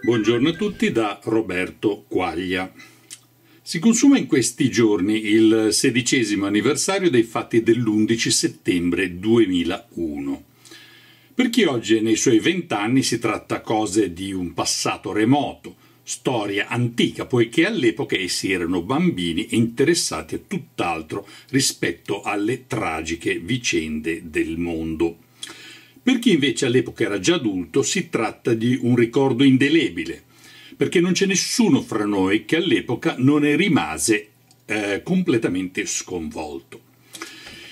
Buongiorno a tutti da Roberto Quaglia. Si consuma in questi giorni il sedicesimo anniversario dei fatti dell'11 settembre 2001. Per chi oggi è nei suoi vent'anni si tratta cose di un passato remoto, storia antica, poiché all'epoca essi erano bambini e interessati a tutt'altro rispetto alle tragiche vicende del mondo. Per chi invece all'epoca era già adulto si tratta di un ricordo indelebile, perché non c'è nessuno fra noi che all'epoca non ne rimase eh, completamente sconvolto.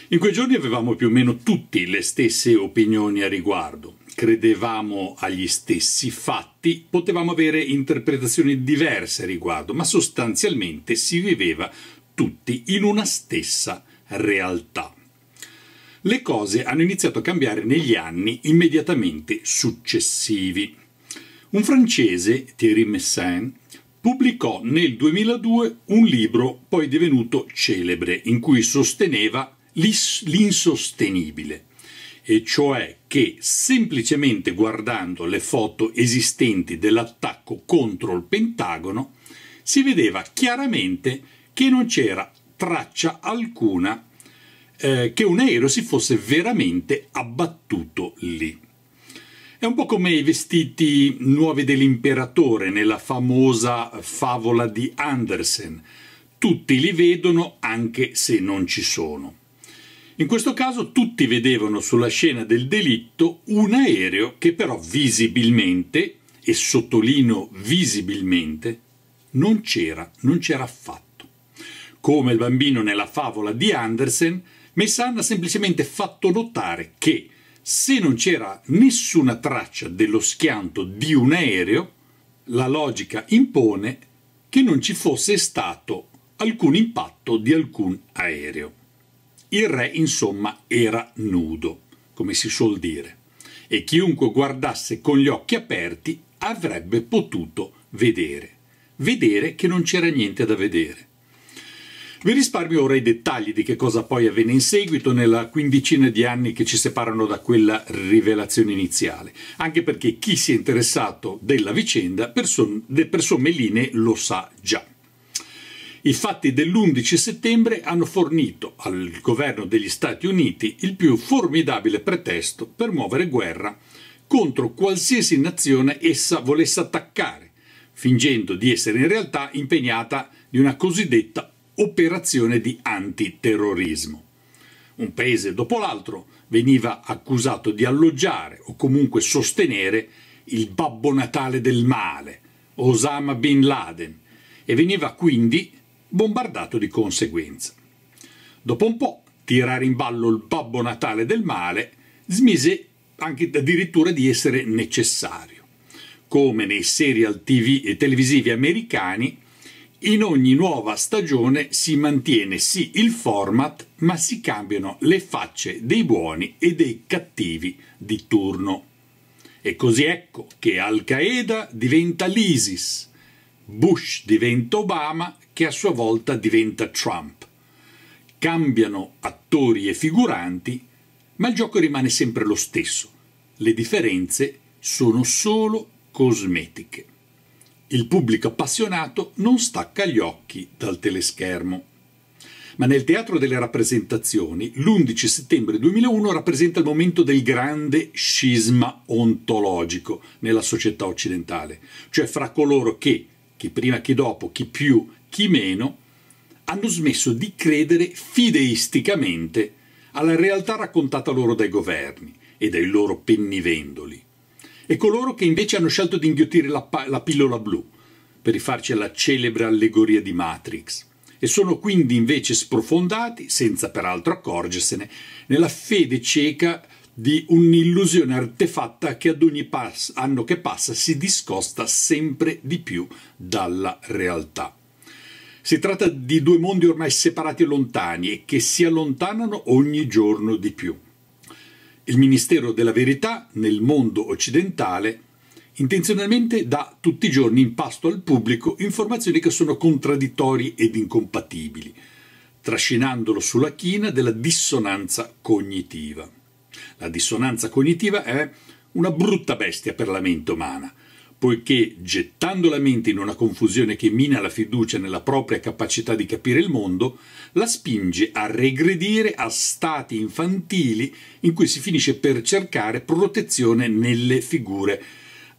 In quei giorni avevamo più o meno tutti le stesse opinioni a riguardo, credevamo agli stessi fatti, potevamo avere interpretazioni diverse a riguardo, ma sostanzialmente si viveva tutti in una stessa realtà le cose hanno iniziato a cambiare negli anni immediatamente successivi. Un francese, Thierry Messin, pubblicò nel 2002 un libro poi divenuto celebre in cui sosteneva l'insostenibile, e cioè che semplicemente guardando le foto esistenti dell'attacco contro il Pentagono si vedeva chiaramente che non c'era traccia alcuna eh, che un aereo si fosse veramente abbattuto lì. È un po' come i vestiti nuovi dell'imperatore nella famosa favola di Andersen. Tutti li vedono anche se non ci sono. In questo caso tutti vedevano sulla scena del delitto un aereo che però visibilmente, e sottolino visibilmente, non c'era, non c'era affatto. Come il bambino nella favola di Andersen, Messan ha semplicemente fatto notare che se non c'era nessuna traccia dello schianto di un aereo, la logica impone che non ci fosse stato alcun impatto di alcun aereo. Il re, insomma, era nudo, come si suol dire, e chiunque guardasse con gli occhi aperti avrebbe potuto vedere, vedere che non c'era niente da vedere. Vi risparmio ora i dettagli di che cosa poi avvenne in seguito nella quindicina di anni che ci separano da quella rivelazione iniziale, anche perché chi si è interessato della vicenda per, son, per somme linee lo sa già. I fatti dell'11 settembre hanno fornito al governo degli Stati Uniti il più formidabile pretesto per muovere guerra contro qualsiasi nazione essa volesse attaccare, fingendo di essere in realtà impegnata di una cosiddetta operazione di antiterrorismo. Un paese dopo l'altro veniva accusato di alloggiare o comunque sostenere il Babbo Natale del male, Osama Bin Laden, e veniva quindi bombardato di conseguenza. Dopo un po', tirare in ballo il Babbo Natale del male smise anche addirittura di essere necessario. Come nei serial TV e televisivi americani, in ogni nuova stagione si mantiene sì il format, ma si cambiano le facce dei buoni e dei cattivi di turno. E così ecco che Al-Qaeda diventa l'ISIS, Bush diventa Obama, che a sua volta diventa Trump. Cambiano attori e figuranti, ma il gioco rimane sempre lo stesso. Le differenze sono solo cosmetiche. Il pubblico appassionato non stacca gli occhi dal teleschermo. Ma nel teatro delle rappresentazioni l'11 settembre 2001 rappresenta il momento del grande scisma ontologico nella società occidentale, cioè fra coloro che, chi prima chi dopo, chi più, chi meno, hanno smesso di credere fideisticamente alla realtà raccontata loro dai governi e dai loro pennivendoli e coloro che invece hanno scelto di inghiottire la, la pillola blu, per rifarci alla celebre allegoria di Matrix, e sono quindi invece sprofondati, senza peraltro accorgersene, nella fede cieca di un'illusione artefatta che ad ogni pass- anno che passa si discosta sempre di più dalla realtà. Si tratta di due mondi ormai separati e lontani e che si allontanano ogni giorno di più. Il Ministero della Verità nel mondo occidentale intenzionalmente dà tutti i giorni in pasto al pubblico informazioni che sono contraddittorie ed incompatibili, trascinandolo sulla china della dissonanza cognitiva. La dissonanza cognitiva è una brutta bestia per la mente umana, poiché gettando la mente in una confusione che mina la fiducia nella propria capacità di capire il mondo, la spinge a regredire a stati infantili in cui si finisce per cercare protezione nelle figure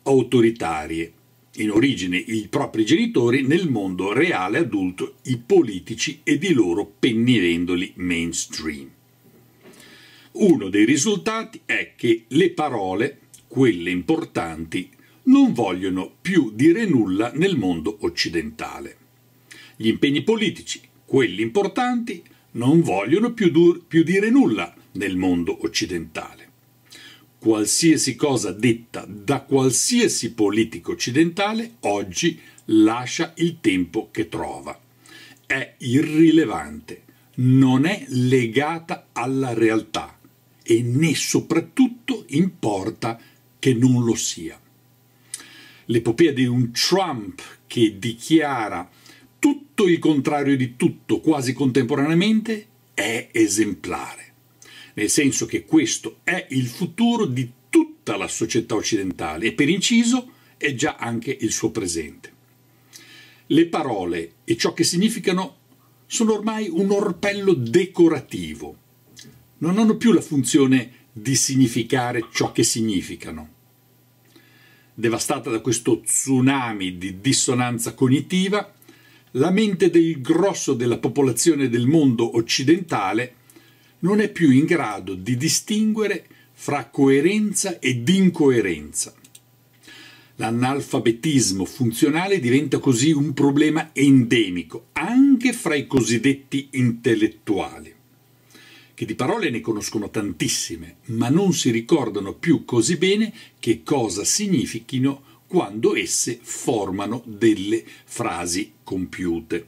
autoritarie. In origine i propri genitori, nel mondo reale adulto i politici ed i loro pennirendoli mainstream. Uno dei risultati è che le parole, quelle importanti, non vogliono più dire nulla nel mondo occidentale. Gli impegni politici, quelli importanti, non vogliono più, più dire nulla nel mondo occidentale. Qualsiasi cosa detta da qualsiasi politico occidentale oggi lascia il tempo che trova. È irrilevante, non è legata alla realtà e né soprattutto importa che non lo sia l'epopea di un Trump che dichiara tutto il contrario di tutto quasi contemporaneamente è esemplare, nel senso che questo è il futuro di tutta la società occidentale e per inciso è già anche il suo presente. Le parole e ciò che significano sono ormai un orpello decorativo, non hanno più la funzione di significare ciò che significano devastata da questo tsunami di dissonanza cognitiva, la mente del grosso della popolazione del mondo occidentale non è più in grado di distinguere fra coerenza ed incoerenza. L'analfabetismo funzionale diventa così un problema endemico anche fra i cosiddetti intellettuali che di parole ne conoscono tantissime, ma non si ricordano più così bene che cosa significhino quando esse formano delle frasi compiute.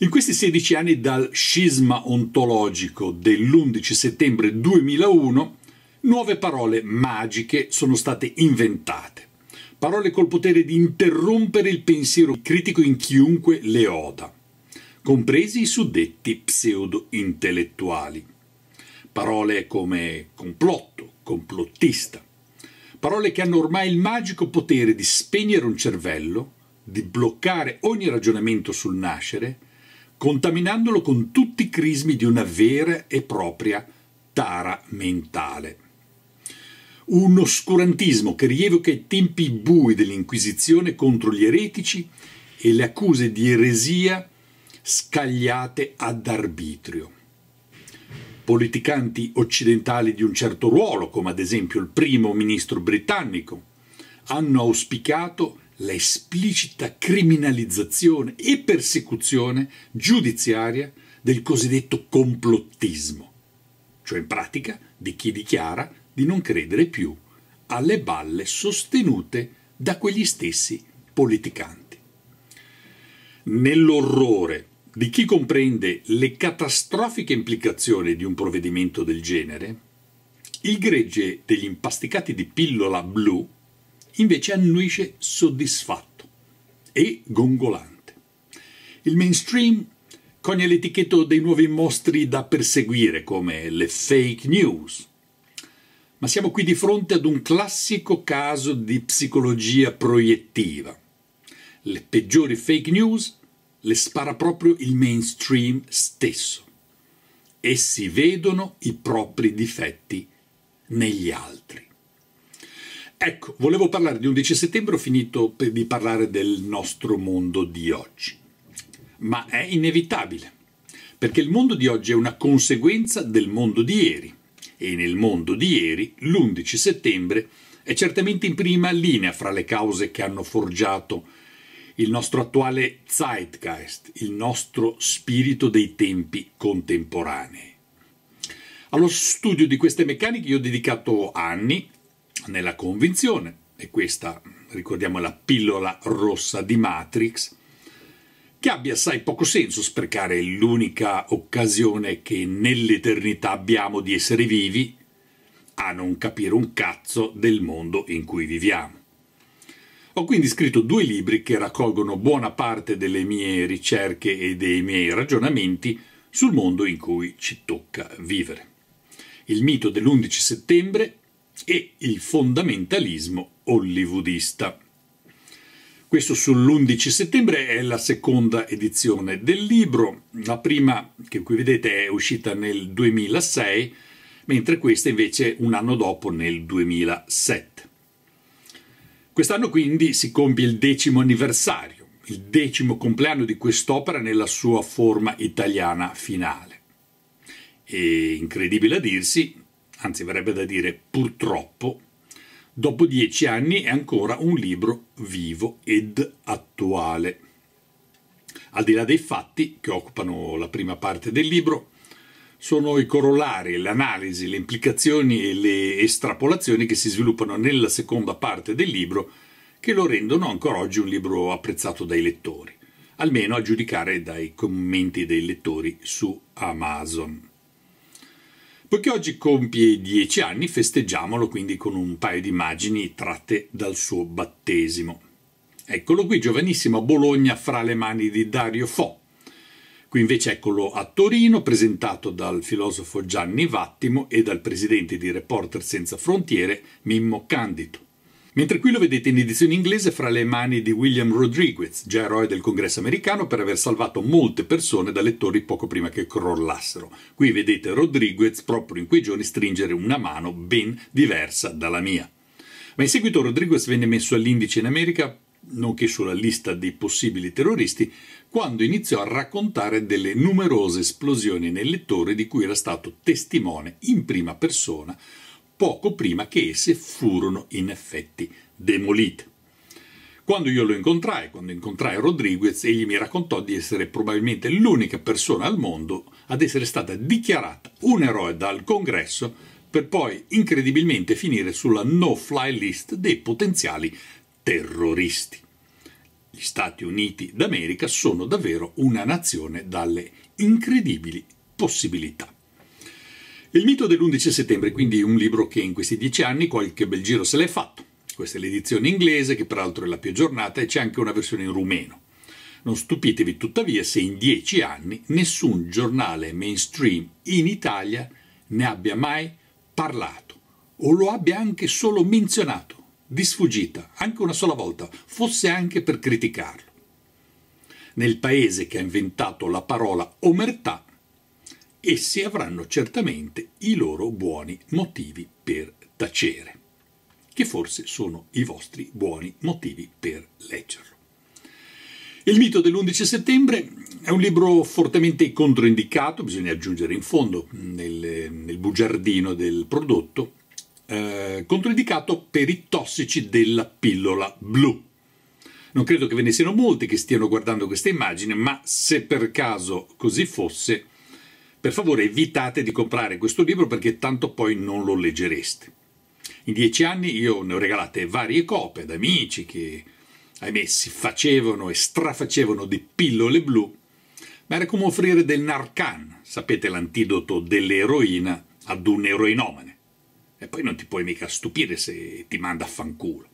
In questi 16 anni dal scisma ontologico dell'11 settembre 2001, nuove parole magiche sono state inventate. Parole col potere di interrompere il pensiero critico in chiunque le oda compresi i suddetti pseudo-intellettuali. Parole come complotto, complottista, parole che hanno ormai il magico potere di spegnere un cervello, di bloccare ogni ragionamento sul nascere, contaminandolo con tutti i crismi di una vera e propria tara mentale. Un oscurantismo che rievoca i tempi bui dell'Inquisizione contro gli eretici e le accuse di eresia scagliate ad arbitrio. Politicanti occidentali di un certo ruolo, come ad esempio il primo ministro britannico, hanno auspicato la esplicita criminalizzazione e persecuzione giudiziaria del cosiddetto complottismo, cioè in pratica di chi dichiara di non credere più alle balle sostenute da quegli stessi politicanti. Nell'orrore di chi comprende le catastrofiche implicazioni di un provvedimento del genere, il gregge degli impasticati di pillola blu invece annuisce soddisfatto e gongolante. Il mainstream cogna l'etichetto dei nuovi mostri da perseguire come le fake news. Ma siamo qui di fronte ad un classico caso di psicologia proiettiva. Le peggiori fake news le spara proprio il mainstream stesso. Essi vedono i propri difetti negli altri. Ecco, volevo parlare di 11 settembre, ho finito di parlare del nostro mondo di oggi. Ma è inevitabile, perché il mondo di oggi è una conseguenza del mondo di ieri. E nel mondo di ieri, l'11 settembre, è certamente in prima linea fra le cause che hanno forgiato il nostro attuale zeitgeist, il nostro spirito dei tempi contemporanei. Allo studio di queste meccaniche io ho dedicato anni nella convinzione, e questa ricordiamo la pillola rossa di Matrix, che abbia assai poco senso sprecare l'unica occasione che nell'eternità abbiamo di essere vivi a non capire un cazzo del mondo in cui viviamo. Ho quindi scritto due libri che raccolgono buona parte delle mie ricerche e dei miei ragionamenti sul mondo in cui ci tocca vivere. Il mito dell'11 settembre e il fondamentalismo hollywoodista. Questo sull'11 settembre è la seconda edizione del libro, la prima che qui vedete è uscita nel 2006, mentre questa invece un anno dopo nel 2007. Quest'anno quindi si compie il decimo anniversario, il decimo compleanno di quest'opera nella sua forma italiana finale. E incredibile a dirsi, anzi verrebbe da dire purtroppo, dopo dieci anni è ancora un libro vivo ed attuale. Al di là dei fatti che occupano la prima parte del libro, sono i corollari, l'analisi, le implicazioni e le estrapolazioni che si sviluppano nella seconda parte del libro che lo rendono ancora oggi un libro apprezzato dai lettori, almeno a giudicare dai commenti dei lettori su Amazon. Poiché oggi compie dieci anni, festeggiamolo quindi con un paio di immagini tratte dal suo battesimo. Eccolo qui, giovanissimo a Bologna, fra le mani di Dario Fo, Qui invece eccolo a Torino, presentato dal filosofo Gianni Vattimo e dal presidente di Reporter Senza Frontiere, Mimmo Candido. Mentre qui lo vedete in edizione inglese fra le mani di William Rodriguez, già eroe del congresso americano per aver salvato molte persone da lettori poco prima che crollassero. Qui vedete Rodriguez proprio in quei giorni stringere una mano ben diversa dalla mia. Ma in seguito Rodriguez venne messo all'indice in America, nonché sulla lista dei possibili terroristi, quando iniziò a raccontare delle numerose esplosioni nel lettore di cui era stato testimone in prima persona poco prima che esse furono in effetti demolite. Quando io lo incontrai, quando incontrai Rodriguez, egli mi raccontò di essere probabilmente l'unica persona al mondo ad essere stata dichiarata un eroe dal congresso per poi incredibilmente finire sulla no-fly list dei potenziali terroristi gli Stati Uniti d'America sono davvero una nazione dalle incredibili possibilità. Il mito dell'11 settembre, quindi un libro che in questi dieci anni qualche bel giro se l'è fatto. Questa è l'edizione inglese, che peraltro è la più aggiornata, e c'è anche una versione in rumeno. Non stupitevi tuttavia se in dieci anni nessun giornale mainstream in Italia ne abbia mai parlato o lo abbia anche solo menzionato di sfuggita, anche una sola volta, fosse anche per criticarlo. Nel paese che ha inventato la parola omertà, essi avranno certamente i loro buoni motivi per tacere, che forse sono i vostri buoni motivi per leggerlo. Il mito dell'11 settembre è un libro fortemente controindicato, bisogna aggiungere in fondo nel, nel bugiardino del prodotto, eh, controindicato per i tossici della pillola blu. Non credo che ve ne siano molti che stiano guardando questa immagine, ma se per caso così fosse, per favore evitate di comprare questo libro perché tanto poi non lo leggereste. In dieci anni io ne ho regalate varie copie ad amici che, ahimè, si facevano e strafacevano di pillole blu, ma era come offrire del Narcan, sapete l'antidoto dell'eroina, ad un eroinomane. E poi non ti puoi mica stupire se ti manda a fanculo.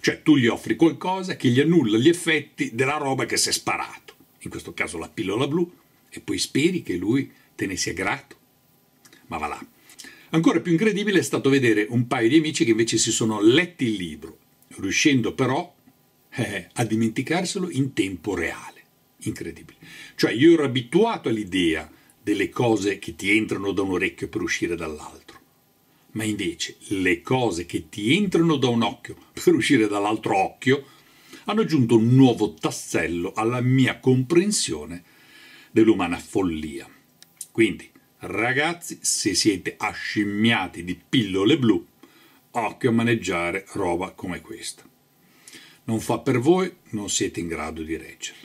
Cioè tu gli offri qualcosa che gli annulla gli effetti della roba che si è sparato, in questo caso la pillola blu, e poi speri che lui te ne sia grato. Ma va là. Ancora più incredibile è stato vedere un paio di amici che invece si sono letti il libro, riuscendo però eh, a dimenticarselo in tempo reale. Incredibile. Cioè io ero abituato all'idea delle cose che ti entrano da un orecchio per uscire dall'altro ma invece le cose che ti entrano da un occhio per uscire dall'altro occhio hanno aggiunto un nuovo tassello alla mia comprensione dell'umana follia. Quindi, ragazzi, se siete ascimmiati di pillole blu, occhio a maneggiare roba come questa. Non fa per voi, non siete in grado di reggerla.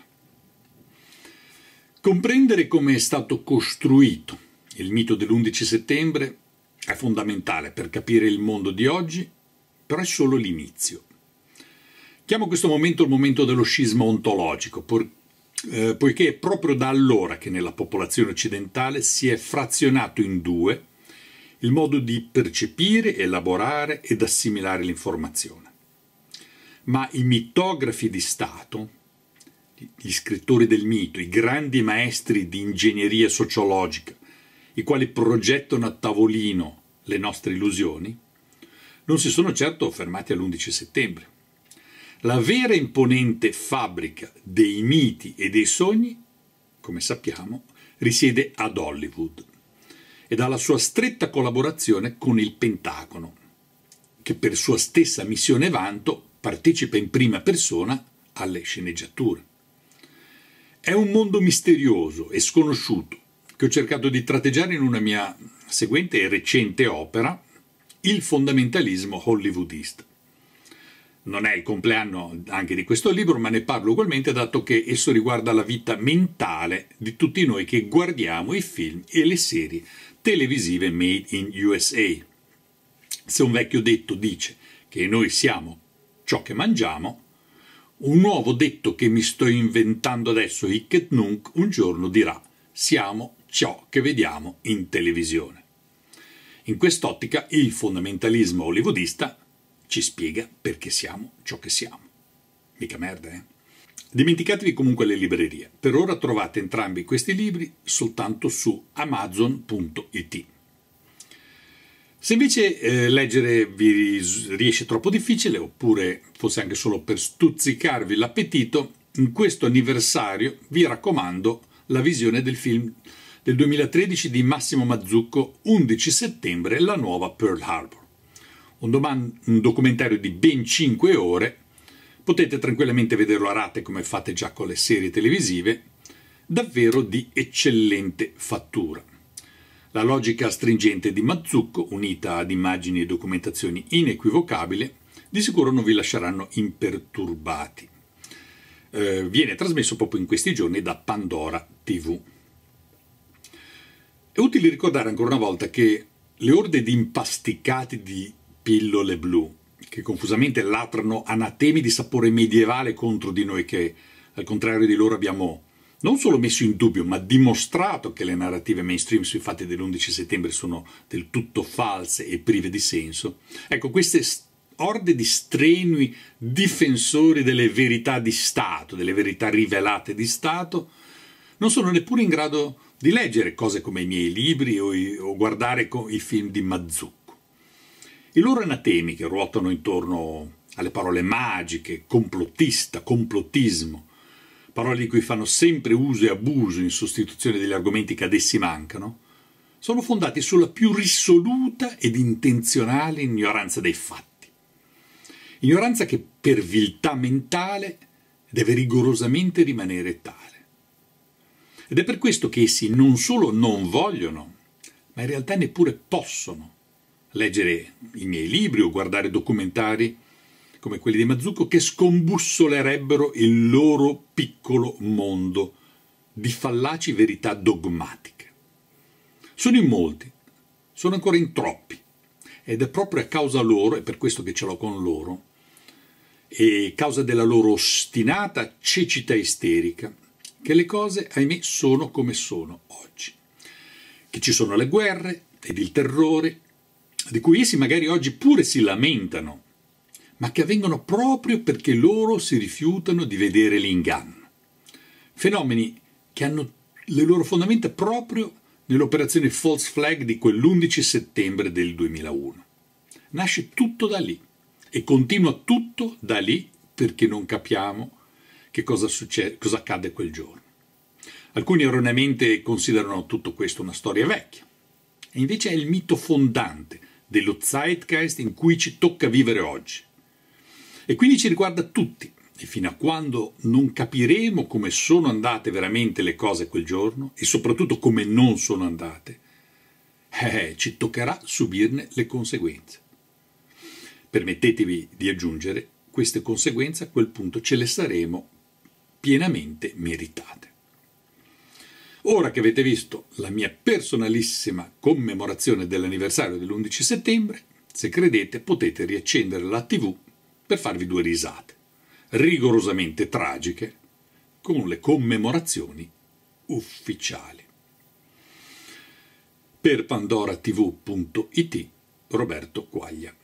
Comprendere come è stato costruito il mito dell'11 settembre è fondamentale per capire il mondo di oggi, però è solo l'inizio. Chiamo questo momento il momento dello scisma ontologico, eh, poiché è proprio da allora che nella popolazione occidentale si è frazionato in due il modo di percepire, elaborare ed assimilare l'informazione. Ma i mitografi di Stato, gli scrittori del mito, i grandi maestri di ingegneria sociologica, i quali progettano a tavolino le nostre illusioni, non si sono certo fermati all'11 settembre. La vera imponente fabbrica dei miti e dei sogni, come sappiamo, risiede ad Hollywood e dalla sua stretta collaborazione con il Pentagono, che per sua stessa missione vanto partecipa in prima persona alle sceneggiature. È un mondo misterioso e sconosciuto, che ho cercato di tratteggiare in una mia seguente e recente opera, Il fondamentalismo hollywoodista. Non è il compleanno anche di questo libro, ma ne parlo ugualmente dato che esso riguarda la vita mentale di tutti noi che guardiamo i film e le serie televisive made in USA. Se un vecchio detto dice che noi siamo ciò che mangiamo, un nuovo detto che mi sto inventando adesso, Hicket Nunk, un giorno dirà siamo ciò che vediamo in televisione. In quest'ottica il fondamentalismo hollywoodista ci spiega perché siamo ciò che siamo. Mica merda, eh? Dimenticatevi comunque le librerie. Per ora trovate entrambi questi libri soltanto su amazon.it. Se invece eh, leggere vi riesce troppo difficile, oppure fosse anche solo per stuzzicarvi l'appetito, in questo anniversario vi raccomando la visione del film del 2013 di Massimo Mazzucco, 11 settembre, la nuova Pearl Harbor. Un, un documentario di ben 5 ore, potete tranquillamente vederlo a rate come fate già con le serie televisive, davvero di eccellente fattura. La logica stringente di Mazzucco, unita ad immagini e documentazioni inequivocabili, di sicuro non vi lasceranno imperturbati. Eh, viene trasmesso proprio in questi giorni da Pandora TV. È utile ricordare ancora una volta che le orde di impasticati di pillole blu, che confusamente latrano anatemi di sapore medievale contro di noi che, al contrario di loro, abbiamo non solo messo in dubbio, ma dimostrato che le narrative mainstream sui fatti dell'11 settembre sono del tutto false e prive di senso, ecco, queste orde di strenui difensori delle verità di Stato, delle verità rivelate di Stato, non sono neppure in grado di leggere cose come i miei libri o, i, o guardare co- i film di Mazzucco. I loro anatemi che ruotano intorno alle parole magiche, complottista, complottismo, parole di cui fanno sempre uso e abuso in sostituzione degli argomenti che ad essi mancano, sono fondati sulla più risoluta ed intenzionale ignoranza dei fatti. Ignoranza che per viltà mentale deve rigorosamente rimanere tale. Ed è per questo che essi non solo non vogliono, ma in realtà neppure possono leggere i miei libri o guardare documentari come quelli di Mazzucco che scombussolerebbero il loro piccolo mondo di fallaci verità dogmatiche. Sono in molti, sono ancora in troppi ed è proprio a causa loro, e per questo che ce l'ho con loro, e causa della loro ostinata cecità isterica, che le cose, ahimè, sono come sono oggi. Che ci sono le guerre ed il terrore, di cui essi magari oggi pure si lamentano, ma che avvengono proprio perché loro si rifiutano di vedere l'inganno. Fenomeni che hanno le loro fondamenta proprio nell'operazione False Flag di quell'11 settembre del 2001. Nasce tutto da lì e continua tutto da lì perché non capiamo che cosa, succede, cosa accadde quel giorno. Alcuni erroneamente considerano tutto questo una storia vecchia, e invece è il mito fondante dello zeitgeist in cui ci tocca vivere oggi. E quindi ci riguarda tutti, e fino a quando non capiremo come sono andate veramente le cose quel giorno, e soprattutto come non sono andate, eh, ci toccherà subirne le conseguenze. Permettetevi di aggiungere queste conseguenze a quel punto ce le saremo pienamente meritate. Ora che avete visto la mia personalissima commemorazione dell'anniversario dell'11 settembre, se credete potete riaccendere la tv per farvi due risate, rigorosamente tragiche, con le commemorazioni ufficiali. Per pandoratv.it Roberto Quaglia